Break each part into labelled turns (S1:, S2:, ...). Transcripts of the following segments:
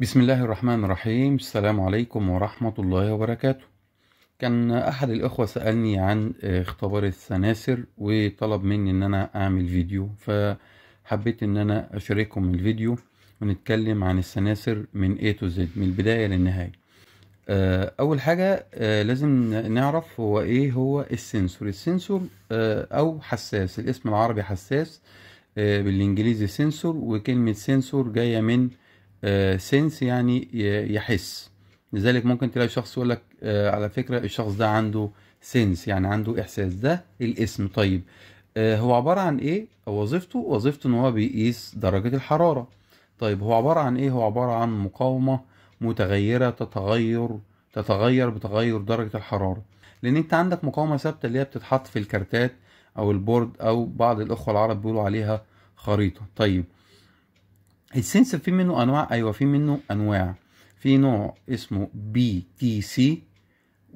S1: بسم الله الرحمن الرحيم السلام عليكم ورحمة الله وبركاته كان أحد الأخوة سألني عن آه، اختبار السناسر وطلب مني إن أنا أعمل فيديو فحبيت إن أنا أشارككم الفيديو ونتكلم عن السناسر من A to Z من البداية للنهاية آه، أول حاجة آه، لازم نعرف هو إيه هو السنسور السنسور أو حساس الاسم العربي حساس بالإنجليزي سنسور وكلمة سنسور جاية من سنس آه، يعني يحس لذلك ممكن تلاقي شخص يقول لك آه، على فكره الشخص ده عنده سنس يعني عنده احساس ده الاسم طيب آه، هو عباره عن ايه وظيفته وظيفته ان هو بيقيس درجه الحراره طيب هو عباره عن ايه هو عباره عن مقاومه متغيره تتغير تتغير بتغير درجه الحراره لان انت عندك مقاومه ثابته اللي هي بتتحط في الكارتات او البورد او بعض الاخوه العرب بيقولوا عليها خريطه طيب السنسر في منه انواع ايوه في منه انواع في نوع اسمه بي تي سي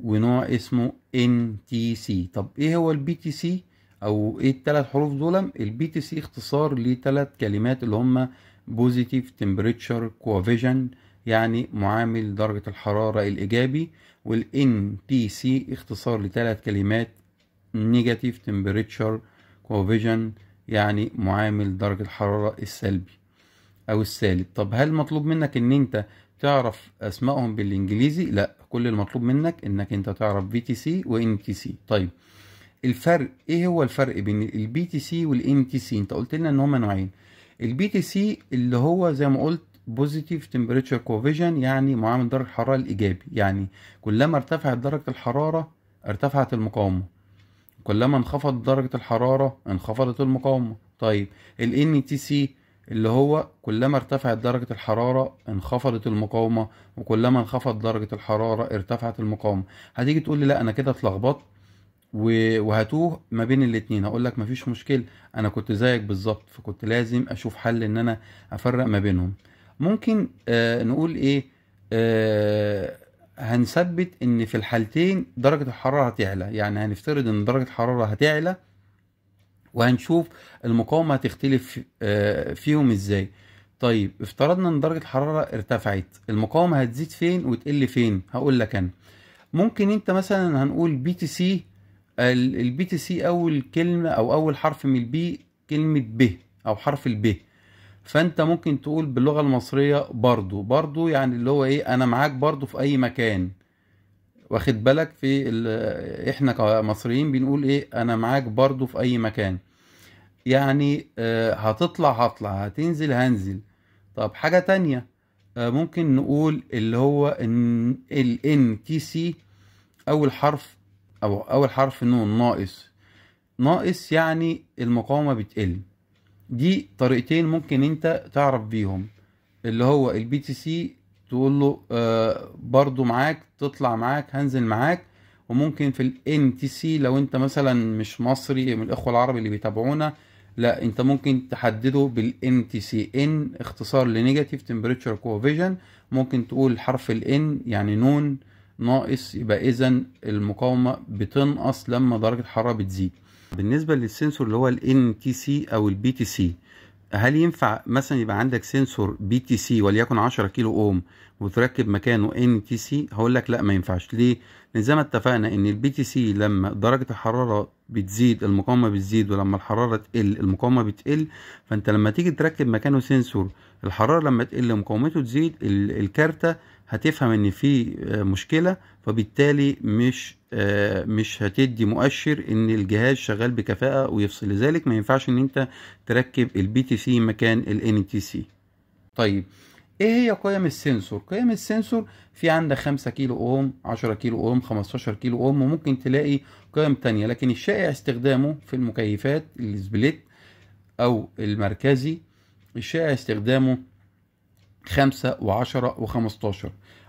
S1: ونوع اسمه ان تي سي طب ايه هو البي تي سي او ايه الثلاث حروف دول البي تي سي اختصار لثلاث كلمات اللي هم بوزيتيف تمبريتشر كوفيجن يعني معامل درجة الحرارة الإيجابي والان تي سي اختصار لثلاث كلمات نيجاتيف تمبريتشر كوفيجن يعني معامل درجة الحرارة السلبي او السالب طب هل مطلوب منك ان انت تعرف اسمائهم بالانجليزي لا كل المطلوب منك انك انت تعرف بي تي سي وان تي سي طيب الفرق ايه هو الفرق بين البي تي سي والان تي سي انت قلت لنا ان هما نوعين البي تي سي اللي هو زي ما قلت بوزيتيف تمبريتشر كوفيجن يعني معامل درجه الحراره الايجابي يعني كلما ارتفعت درجه الحراره ارتفعت المقاومه كلما انخفضت درجه الحراره انخفضت المقاومه طيب الان تي سي اللي هو كلما ارتفعت درجة الحرارة انخفضت المقاومة وكلما انخفض درجة الحرارة ارتفعت المقاومة هتيجي تقول لي لا أنا كده اتلخبطت وهتوه ما بين الاتنين هقول لك مفيش مشكلة أنا كنت زيك بالظبط فكنت لازم أشوف حل إن أنا أفرق ما بينهم ممكن آه نقول إيه آه هنثبت إن في الحالتين درجة الحرارة هتعلى يعني هنفترض إن درجة الحرارة هتعلى وهنشوف المقاومة هتختلف آه، فيهم ازاي طيب افترضنا ان درجة الحرارة ارتفعت المقاومة هتزيد فين وتقل فين هقول لك انا ممكن انت مثلا هنقول بي تي سي البي تي سي اول كلمة او اول حرف من البي كلمة ب او حرف الب فانت ممكن تقول باللغة المصرية برضو برضو يعني اللي هو ايه انا معاك برضو في اي مكان واخد بالك في احنا كمصريين بنقول ايه انا معاك برضو في اي مكان يعني آه، هتطلع هطلع هتنزل هنزل طب حاجة تانية آه، ممكن نقول اللي هو ال ان تي سي اول حرف او اول حرف نون ناقص ناقص يعني المقاومة بتقل دي طريقتين ممكن انت تعرف بيهم اللي هو البي تي سي تقول له آه برضو معاك تطلع معاك هنزل معاك وممكن في الان تي سي لو انت مثلا مش مصري من الاخوه العرب اللي بيتابعونا لا انت ممكن تحدده بالان تي سي ان اختصار لنيجاتيف تمبريتشر كوفيجن ممكن تقول حرف الان يعني نون ناقص يبقى اذا المقاومه بتنقص لما درجه الحراره بتزيد بالنسبه للسنسور اللي هو الان تي سي او البي تي سي هل ينفع مثلا يبقى عندك سنسور بي تي سي وليكن 10 كيلو اوم وتركب مكانه ان تي سي هقول لك لا ما ينفعش ليه لان زي ما اتفقنا ان البي تي سي لما درجه الحراره بتزيد المقاومه بتزيد ولما الحراره تقل المقاومه بتقل فانت لما تيجي تركب مكانه سنسور الحراره لما تقل مقاومته تزيد الكارته هتفهم ان في آه، مشكله فبالتالي مش آه، مش هتدي مؤشر ان الجهاز شغال بكفاءه ويفصل لذلك ما ينفعش ان انت تركب البي تي سي مكان الان تي سي طيب ايه هي قيم السنسور قيم السنسور في عندك 5 كيلو اوم 10 كيلو اوم 15 كيلو اوم وممكن تلاقي قيم تانية لكن الشائع استخدامه في المكيفات السبليت او المركزي الشائع استخدامه 5 و10 و15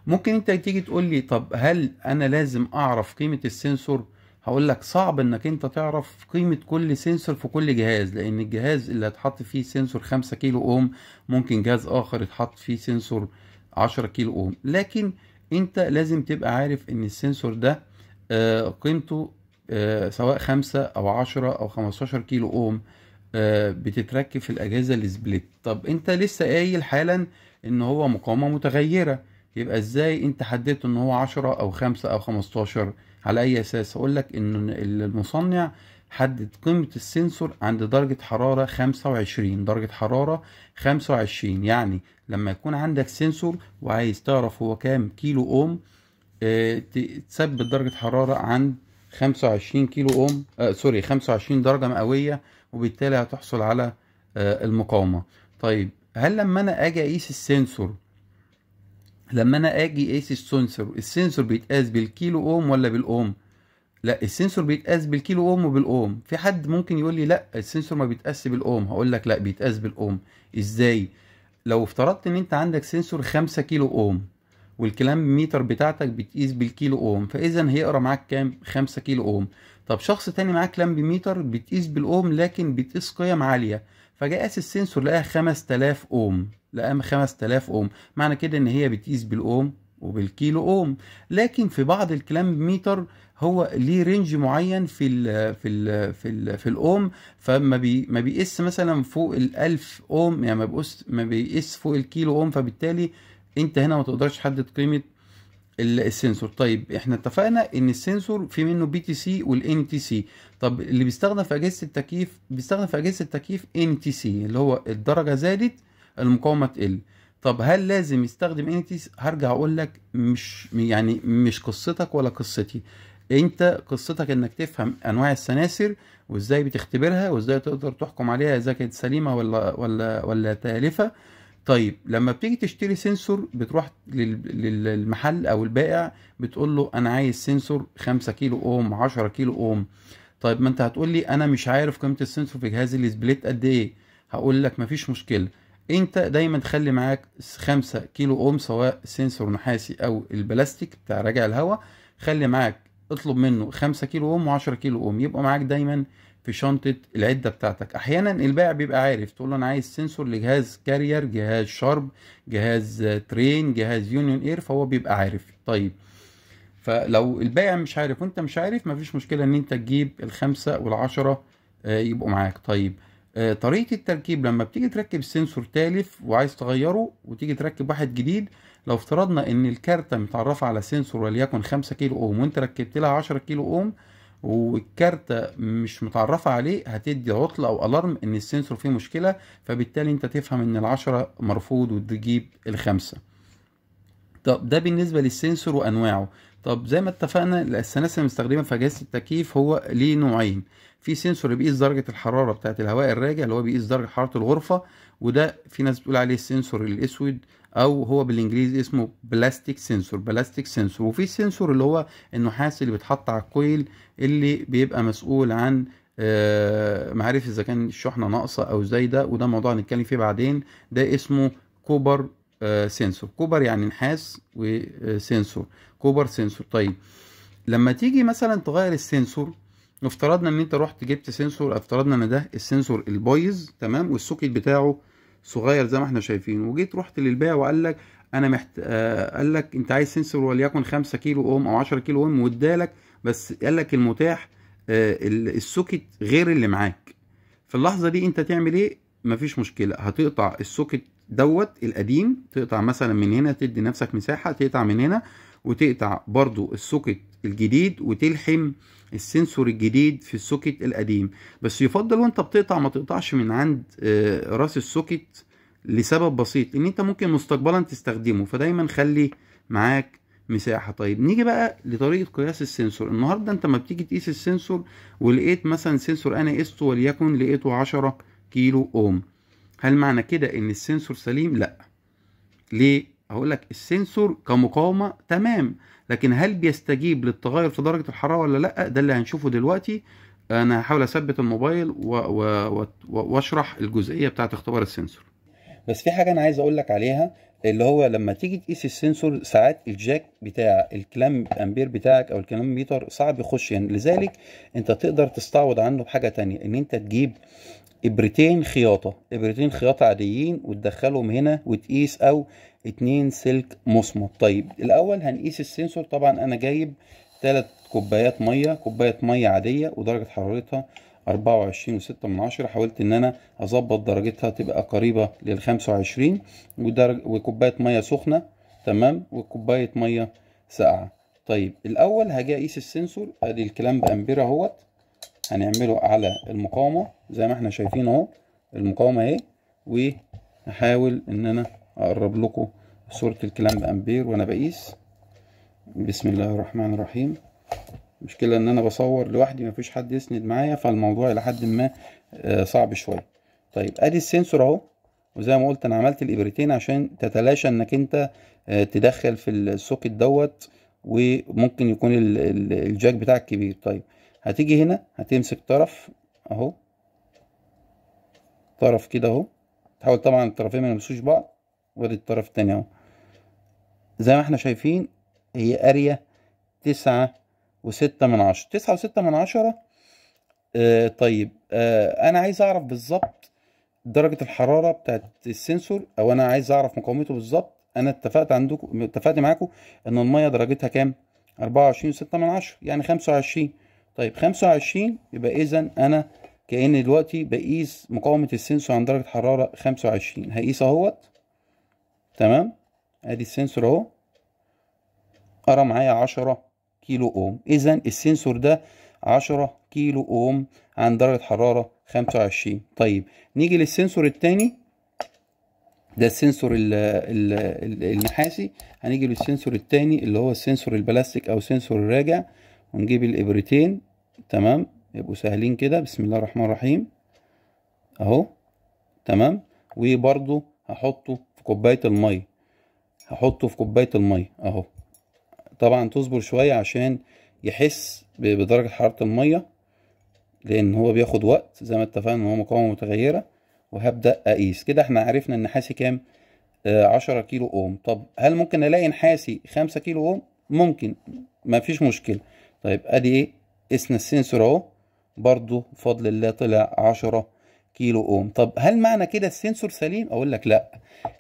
S1: ممكن انت تيجي تقول لي طب هل انا لازم اعرف قيمة السنسور هقول لك صعب انك انت تعرف قيمة كل سنسور في كل جهاز لان الجهاز اللي هتحط فيه سنسور خمسة كيلو اوم ممكن جهاز اخر يتحط فيه سنسور عشرة كيلو اوم لكن انت لازم تبقى عارف ان السنسور ده آه قيمته آه سواء خمسة او عشرة او خمستاشر كيلو اوم آه بتتركب في الاجهزة السبليت طب انت لسه قايل حالا ان هو مقاومة متغيرة يبقى ازاي انت حددت ان هو عشرة او خمسة او خمستاشر على اي اساس اقول لك ان المصنع حدد قيمة السنسور عند درجة حرارة 25 درجة حرارة 25 يعني لما يكون عندك سنسور وعايز تعرف هو كام كيلو اوم اه تثبت درجة حرارة عند 25 كيلو اوم آه سوري 25 درجة مئوية وبالتالي هتحصل على آه المقاومة طيب هل لما انا اجي اقيس السنسور لما انا اجي اقيس السنسور السنسور بيتقاس بالكيلو اوم ولا بالاوم لا السنسور بيتقاس بالكيلو اوم وبالاوم في حد ممكن يقول لي لا السنسور ما بيتقاس بالاوم هقول لك لا بيتقاس بالاوم ازاي لو افترضت ان انت عندك سنسور 5 كيلو اوم والكلام ميتر بتاعتك بتقيس بالكيلو اوم فاذا هيقرا معاك كام 5 كيلو اوم طب شخص تاني معاه ميتر بتقيس بالاوم لكن بتقيس قيم عاليه فجاء قاس السنسور لقاها 5000 اوم لام 5000 اوم معنى كده ان هي بتقيس بالاوم وبالكيلو اوم لكن في بعض الكلام ميتر هو ليه رينج معين في الـ في الـ في الـ في الاوم فما بي ما بيقيس مثلا فوق ال1000 اوم يعني ما بيقيس ما بيقيس فوق الكيلو اوم فبالتالي انت هنا ما تقدرش تحدد قيمه السنسور طيب احنا اتفقنا ان السنسور في منه بي تي سي والان تي سي طب اللي بيستخدم في اجهزه التكييف بيستخدم في اجهزه التكييف ان تي سي اللي هو الدرجه زادت المقاومه تقل طب هل لازم يستخدم انتيس هرجع اقول لك مش يعني مش قصتك ولا قصتي انت قصتك انك تفهم انواع السناسر وازاي بتختبرها وازاي تقدر تحكم عليها اذا كانت سليمه ولا ولا ولا تالفه طيب لما بتيجي تشتري سنسور بتروح للمحل او البائع بتقول له انا عايز سنسور 5 كيلو اوم 10 كيلو اوم طيب ما انت هتقول لي انا مش عارف قيمه السنسور في جهاز السبليت قد ايه هقول لك مفيش مشكله انت دايما تخلي معاك خمسة كيلو اوم سواء سنسور نحاسي او البلاستيك بتاع راجع الهواء خلي معاك اطلب منه خمسة كيلو اوم وعشرة كيلو اوم يبقى معاك دايما في شنطة العدة بتاعتك احيانا البائع بيبقى عارف تقول له انا عايز سنسور لجهاز كارير جهاز شارب جهاز ترين جهاز يونيون اير فهو بيبقى عارف طيب فلو البائع مش عارف وانت مش عارف مفيش مشكلة ان انت تجيب الخمسة والعشرة آه، يبقوا معاك طيب آه، طريقة التركيب لما بتيجي تركب سنسور تالف وعايز تغيره وتيجي تركب واحد جديد لو افترضنا ان الكارتة متعرفة على سنسور وليكن خمسة كيلو اوم وانت ركبت لها عشرة كيلو اوم والكارتة مش متعرفة عليه هتدي عطل او الارم ان السنسور فيه مشكلة فبالتالي انت تفهم ان العشرة مرفوض وتجيب الخمسة طب ده بالنسبة للسنسور وانواعه طب زي ما اتفقنا السلاسل المستخدمة في اجهزة التكييف هو ليه نوعين في سنسور بيقيس درجه الحراره بتاعه الهواء الراجع اللي هو بيقيس درجه حراره الغرفه وده في ناس بتقول عليه السنسور الاسود او هو بالانجليزي اسمه بلاستيك سنسور بلاستيك سنسور وفي سنسور اللي هو النحاس اللي بيتحط على الكويل اللي بيبقى مسؤول عن آه، معرفه اذا كان الشحنه ناقصه او زايده وده موضوع هنتكلم فيه بعدين ده اسمه كوبر سنسور آه، كوبر يعني نحاس وسنسور آه، كوبر سنسور طيب لما تيجي مثلا تغير السنسور افترضنا ان انت رحت جبت سنسور افترضنا ان ده السنسور البايظ تمام والسوكيت بتاعه صغير زي ما احنا شايفين وجيت رحت للبيع وقال لك انا محت... آه قال لك انت عايز سنسور وليكن 5 كيلو اوم او 10 كيلو اوم وادالك بس قال لك المتاح آه السوكيت غير اللي معاك في اللحظه دي انت تعمل ايه مفيش مشكله هتقطع السوكيت دوت القديم تقطع مثلا من هنا تدي نفسك مساحه تقطع من هنا وتقطع برضو السوكت الجديد وتلحم السنسور الجديد في السوكت القديم بس يفضل وانت بتقطع ما تقطعش من عند آه، راس السوكت لسبب بسيط ان انت ممكن مستقبلا تستخدمه فدايما خلي معاك مساحه طيب نيجي بقى لطريقه قياس السنسور النهارده انت ما بتيجي تقيس السنسور ولقيت مثلا سنسور انا قيسته وليكن لقيته 10 كيلو اوم هل معنى كده ان السنسور سليم لا ليه هقول لك السنسور كمقاومه تمام لكن هل بيستجيب للتغير في درجه الحراره ولا لا ده اللي هنشوفه دلوقتي انا هحاول اثبت الموبايل واشرح الجزئيه بتاعه اختبار السنسور بس في حاجه انا عايز اقول لك عليها اللي هو لما تيجي تقيس السنسور ساعات الجاك بتاع الكلام امبير بتاعك او الكلام ميتر صعب يخش يعني لذلك انت تقدر تستعوض عنه بحاجه تانية ان انت تجيب ابرتين خياطه ابرتين خياطه عاديين وتدخلهم هنا وتقيس او اتنين سلك مصمت طيب الاول هنقيس السنسور طبعا انا جايب تلات كوبايات ميه كوبايه ميه عاديه ودرجه حرارتها أربعة وعشرين وستة من عشرة حاولت ان انا اظبط درجتها تبقى قريبه للخمسة وعشرين وكوبايه ميه سخنه تمام وكوبايه ميه ساقعه طيب الاول هجي اقيس السنسور ادي الكلام بامبير اهوت هنعمله على المقاومه زي ما احنا شايفين اهو المقاومه اهي وهحاول ان انا اقرب لكم صورة الكلام بامبير وانا بقيس بسم الله الرحمن الرحيم المشكلة ان انا بصور لوحدي مفيش حد يسند معايا فالموضوع الى حد ما آه، صعب شوية طيب ادي السنسور اهو وزي ما قلت انا عملت الابرتين عشان تتلاشى انك انت آه، تدخل في السوكت دوت وممكن يكون الجاك بتاعك كبير طيب هتيجي هنا هتمسك طرف اهو طرف كده اهو تحاول طبعا الطرفين ما يلمسوش بعض وادي الطرف التاني اهو زي ما احنا شايفين هي قارية تسعة وستة من عشرة تسعة وستة من عشرة آه طيب آه انا عايز اعرف بالظبط درجة الحرارة بتاعت السنسور او انا عايز اعرف مقاومته بالظبط انا اتفقت عندكم اتفقت معاكم ان المية درجتها كام اربعة وعشرين وستة من عشرة يعني خمسة وعشرين طيب خمسة وعشرين يبقى اذا انا كأن دلوقتي بقيس مقاومة السنسور عن درجة حرارة خمسة وعشرين هقيس اهوت تمام ادي السنسور اهو قرا معايا عشرة كيلو اوم اذا السنسور ده عشرة كيلو اوم عند درجة حرارة خمسة وعشرين طيب نيجي للسنسور التاني ده السنسور الـ الـ الـ النحاسي هنيجي للسنسور التاني اللي هو السنسور البلاستيك او سنسور الراجع ونجيب الابرتين تمام يبقوا سهلين كده بسم الله الرحمن الرحيم اهو تمام وبرضه هحطه كوبايه الميه هحطه في كوبايه الميه اهو طبعا تصبر شويه عشان يحس بدرجه حراره الميه لان هو بياخد وقت زي ما اتفقنا ان هو مقاومه متغيره وهبدا اقيس كده احنا عرفنا ان كام آه، عشرة كيلو اوم طب هل ممكن الاقي نحاسي خمسة كيلو اوم ممكن مفيش مشكله طيب ادي ايه قسنا السنسور اهو برضو بفضل الله طلع عشرة كيلو اوم طب هل معنى كده السنسور سليم اقول لك لا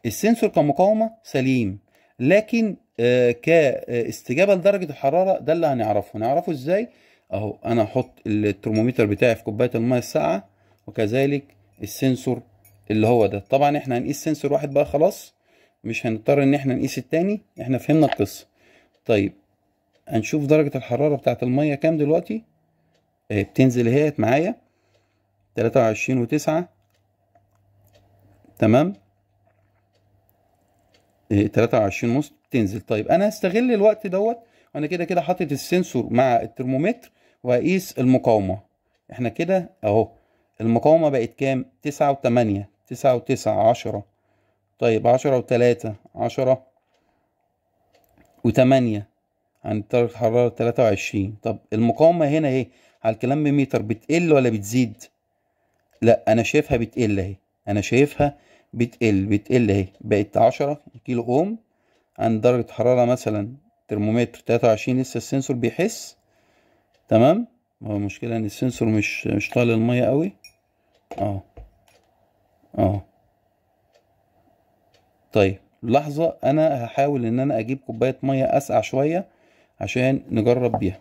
S1: السنسور كمقاومه سليم لكن آه، كاستجابه لدرجه الحراره ده اللي هنعرفه نعرفه ازاي اهو انا احط الترمومتر بتاعي في كوبايه الميه الساقعه وكذلك السنسور اللي هو ده طبعا احنا هنقيس سنسور واحد بقى خلاص مش هنضطر ان احنا نقيس التاني احنا فهمنا القصه طيب هنشوف درجه الحراره بتاعه الميه كام دلوقتي آه، بتنزل اهيت معايا تلاتة وعشرين وتسعة تمام إيه، تلاتة وعشرين ونص تنزل طيب أنا هستغل الوقت دوت وأنا كده كده حاطط السنسور مع الترمومتر واقيس المقاومة احنا كده أهو المقاومة بقت كام تسعة وتمانية تسعة وتسعة عشرة طيب عشرة وتلاتة عشرة وتمانية عند يعني درجة حرارة تلاتة وعشرين طب المقاومة هنا ايه على الكلام بميتر بتقل ولا بتزيد لا انا شايفها بتقل اهي انا شايفها بتقل بتقل اهي بقت 10 كيلو اوم عند درجة حرارة مثلا ترمومتر 23 لسه السنسور بيحس تمام هو المشكلة ان السنسور مش مش طالع المية قوي اه اه طيب لحظة انا هحاول ان انا اجيب كوباية مية اسقع شوية عشان نجرب بيها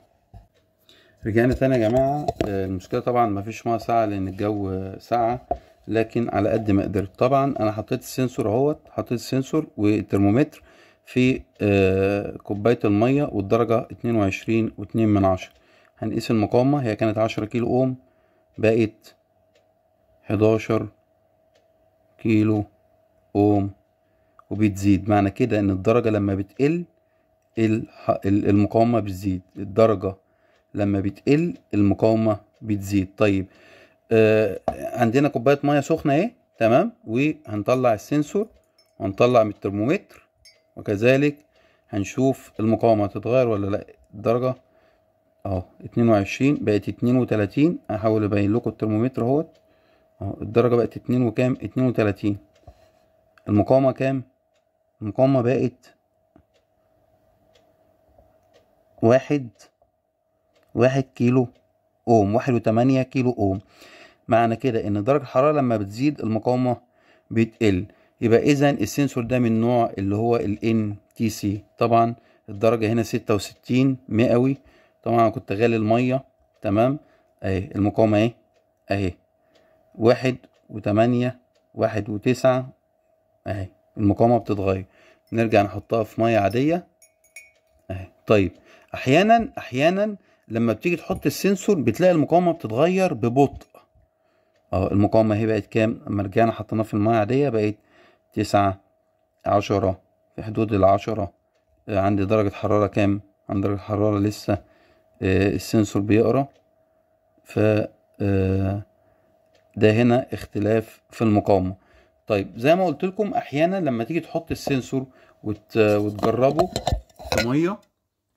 S1: رجعنا تاني يا جماعة آه، المشكلة طبعا مفيش مية ساعة لأن الجو ساعة لكن على قد ما قدرت طبعا أنا حطيت السنسور اهوت حطيت السنسور والترمومتر في آه، كوباية المية والدرجة اتنين وعشرين واتنين من عشرة هنقيس المقاومة هي كانت عشرة كيلو أوم بقت حداشر كيلو أوم وبتزيد معنى كده إن الدرجة لما بتقل المقاومة بتزيد الدرجة لما بتقل المقاومه بتزيد طيب آه عندنا كوبايه ميه سخنه اهي تمام وهنطلع السنسور وهنطلع من الترمومتر وكذلك هنشوف المقاومه هتتغير ولا لا الدرجه اهو 22 بقت 32 هحاول ابين لكم الترمومتر اهوت اهو الدرجه بقت 2 وكام 32 المقاومه كام المقاومه بقت واحد واحد كيلو أوم واحد وتمانية كيلو أوم معنى كده إن درجة الحرارة لما بتزيد المقاومة بتقل يبقى إذا السنسور ده من نوع اللي هو ال NTC طبعا الدرجة هنا ستة وستين مئوي طبعا أنا كنت غالي المية تمام أهي المقاومة أهي أهي واحد وتمانية واحد وتسعة أهي المقاومة بتتغير نرجع نحطها في مية عادية أهي طيب أحيانا أحيانا لما بتيجي تحط السنسور بتلاقي المقاومه بتتغير ببطء اه المقاومه هي بقت كام اما رجعنا حطيناها في الميه عاديه بقت تسعة عشرة في حدود العشرة آه، عندي درجة حرارة كام عند درجة حرارة لسه آه، السنسور بيقرا ف آه، ده هنا اختلاف في المقاومة طيب زي ما قلت لكم احيانا لما تيجي تحط السنسور وتجربه في ميه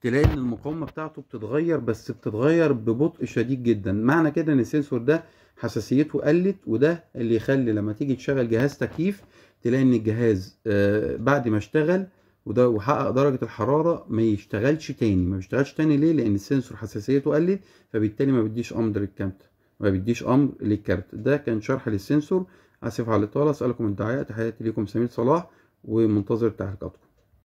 S1: تلاقي ان المقاومه بتاعته بتتغير بس بتتغير ببطء شديد جدا معنى كده ان السنسور ده حساسيته قلت وده اللي يخلي لما تيجي تشغل جهاز تكييف تلاقي ان الجهاز آه، بعد ما اشتغل وده وحقق درجه الحراره ما يشتغلش تاني ما بيشتغلش تاني ليه لان السنسور حساسيته قلت فبالتالي ما بيديش امر للكارت ما بيديش امر للكارت ده كان شرح للسنسور اسف على الاطاله اسالكم الدعاء تحياتي ليكم سمير صلاح ومنتظر تعليقاتكم